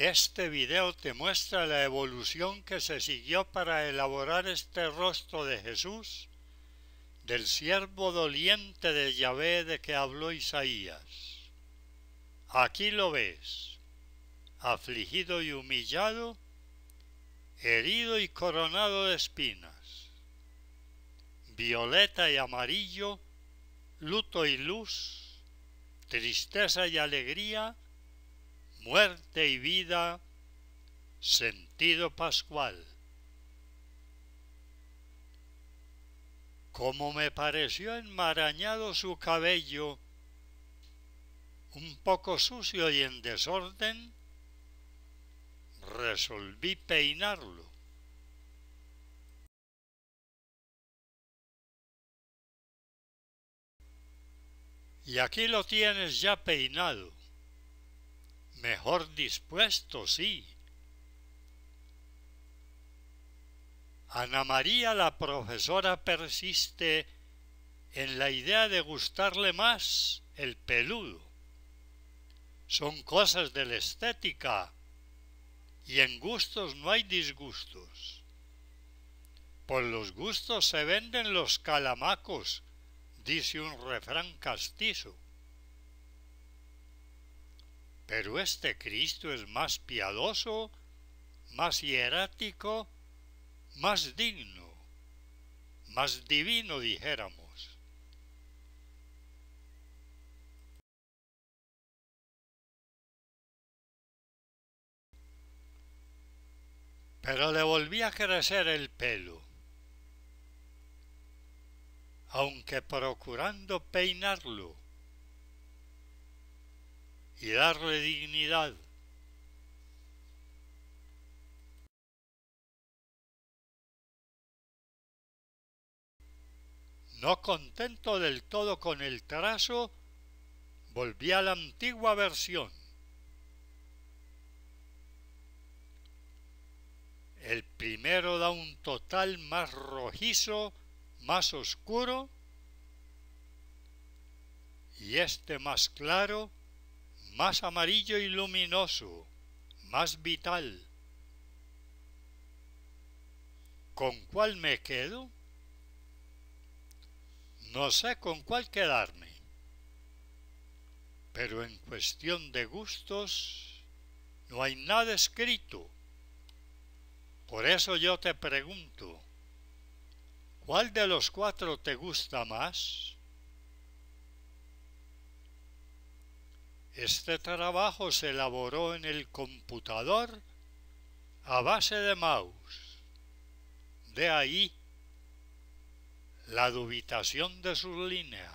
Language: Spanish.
Este video te muestra la evolución que se siguió para elaborar este rostro de Jesús, del siervo doliente de Yahvé de que habló Isaías. Aquí lo ves, afligido y humillado, herido y coronado de espinas, violeta y amarillo, luto y luz, tristeza y alegría, muerte y vida, sentido pascual. Como me pareció enmarañado su cabello, un poco sucio y en desorden, resolví peinarlo. Y aquí lo tienes ya peinado mejor dispuesto, sí. Ana María la profesora persiste en la idea de gustarle más el peludo. Son cosas de la estética y en gustos no hay disgustos. Por los gustos se venden los calamacos, dice un refrán castizo. Pero este Cristo es más piadoso, más hierático, más digno, más divino, dijéramos. Pero le volvía a crecer el pelo, aunque procurando peinarlo y darle dignidad. No contento del todo con el trazo, volví a la antigua versión. El primero da un total más rojizo, más oscuro, y este más claro, más amarillo y luminoso, más vital. ¿Con cuál me quedo? No sé con cuál quedarme, pero en cuestión de gustos no hay nada escrito. Por eso yo te pregunto, ¿cuál de los cuatro te gusta más? Este trabajo se elaboró en el computador a base de mouse. De ahí la dubitación de sus líneas.